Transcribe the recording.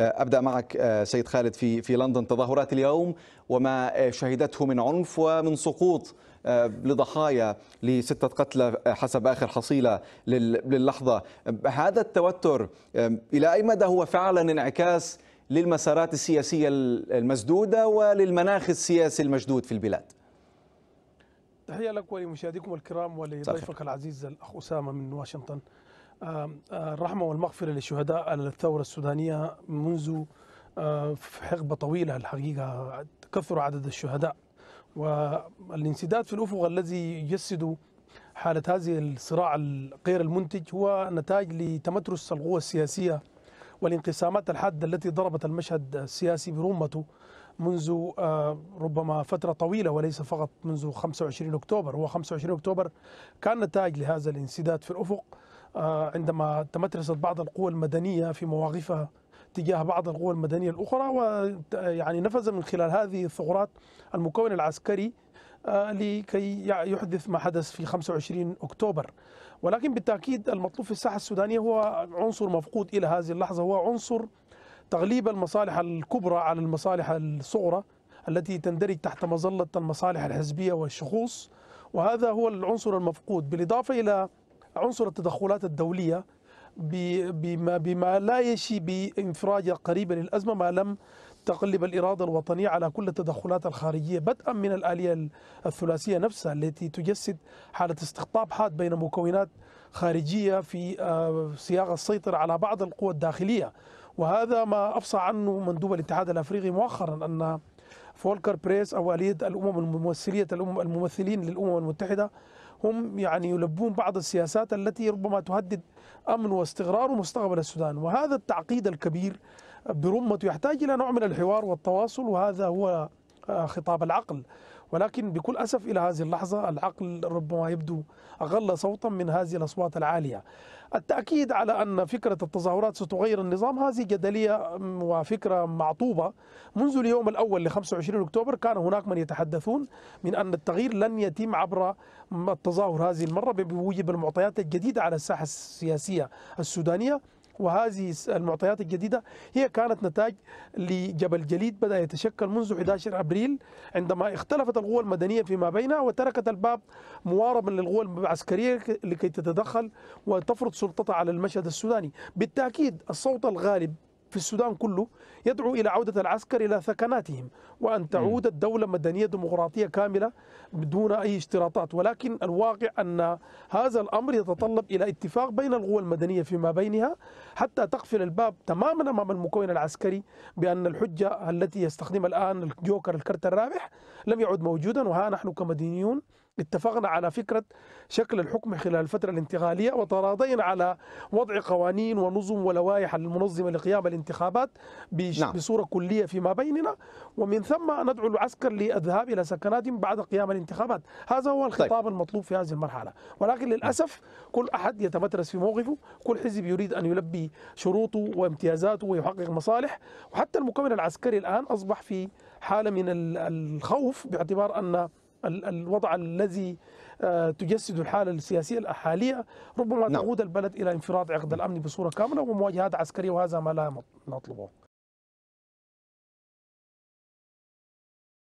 آه، ابدا معك آه، سيد خالد في في لندن تظاهرات اليوم وما آه، شهدته من عنف ومن سقوط لضحايا لستة قتلى حسب آخر حصيلة للحظة هذا التوتر إلى أي مدى هو فعلا انعكاس للمسارات السياسية المسدودة وللمناخ السياسي المشدود في البلاد تحية لك ولمشاهديكم الكرام ولضيفك العزيز الأخ أسامة من واشنطن آه، الرحمة والمغفرة للشهداء على الثورة السودانية منذ آه، حقبة طويلة الحقيقة كثر عدد الشهداء والانسداد في الأفق الذي يجسد حالة هذه الصراع غير المنتج هو نتاج لتمترس القوى السياسية والانقسامات الحادة التي ضربت المشهد السياسي برمته منذ آه، ربما فترة طويلة وليس فقط منذ 25 أكتوبر هو 25 أكتوبر كان نتاج لهذا الانسداد في الأفق آه، عندما تمترست بعض القوى المدنية في مواقفها تجاه بعض القوى المدنية الأخرى ويعني نفذ من خلال هذه الثغرات المكون العسكري آه، لكي يحدث ما حدث في 25 أكتوبر ولكن بالتأكيد المطلوب في الساحة السودانية هو عنصر مفقود إلى هذه اللحظة هو عنصر تغليب المصالح الكبرى على المصالح الصغرى التي تندرج تحت مظلة المصالح الحزبية والشخوص وهذا هو العنصر المفقود بالإضافة إلى عنصر التدخلات الدولية بما, بما لا يشي بانفراج قريبا للأزمة ما لم تقلب الإرادة الوطنية على كل التدخلات الخارجية بدءا من الآلية الثلاثية نفسها التي تجسد حالة استقطاب حاد بين مكونات خارجية في آه، صياغه السيطرة على بعض القوى الداخلية وهذا ما أفصى عنه مندوب الاتحاد الأفريقي مؤخرا أن فولكر بريس أو آلية الأمم الممثلية الامم الممثلين للأمم المتحدة هم يعني يلبون بعض السياسات التي ربما تهدد أمن واستقرار ومستقبل السودان وهذا التعقيد الكبير برمته يحتاج إلى نوع من الحوار والتواصل وهذا هو آه، خطاب العقل ولكن بكل أسف إلى هذه اللحظة العقل ربما يبدو أقل صوتا من هذه الأصوات العالية التأكيد على أن فكرة التظاهرات ستغير النظام هذه جدلية وفكرة معطوبة منذ اليوم الأول ل 25 أكتوبر كان هناك من يتحدثون من أن التغيير لن يتم عبر التظاهر هذه المرة بوجب المعطيات الجديدة على الساحة السياسية السودانية وهذه المعطيات الجديدة هي كانت نتاج لجبل جليد بدأ يتشكل منذ 11 أبريل عندما اختلفت القوى المدنية فيما بينها وتركت الباب مواربا للقوى العسكرية لكي تتدخل وتفرض سلطتها على المشهد السوداني بالتأكيد الصوت الغالب في السودان كله يدعو إلى عودة العسكر إلى ثكناتهم وأن تعود الدولة مدنية ديمقراطية كاملة بدون أي اشتراطات ولكن الواقع أن هذا الأمر يتطلب إلى اتفاق بين القوى المدنية فيما بينها حتى تقفل الباب تماما أمام المكون العسكري بأن الحجة التي يستخدمها الآن الجوكر الكرت الرابح لم يعد موجودا وها نحن كمدنيون اتفقنا على فكرة شكل الحكم خلال الفترة الانتقالية وتراضينا على وضع قوانين ونظم ولوائح المنظمة لقيام الانتخابات نعم. بصورة كلية فيما بيننا ومن ثم ندعو العسكر للذهاب إلى سكناتهم بعد قيام الانتخابات هذا هو طيب. الخطاب طيب. المطلوب في هذه المرحلة ولكن نعم. للأسف كل أحد يتمترس في موقفه كل حزب يريد أن يلبي شروطه وامتيازاته ويحقق مصالح وحتى المكون العسكري الآن أصبح في حالة من الخوف باعتبار أن الوضع الذي آه، تجسد الحالة السياسية الحالية ربما نعم. تعود البلد إلى انفراد عقد الأمن بصورة كاملة ومواجهات عسكرية وهذا ما لا نطلبه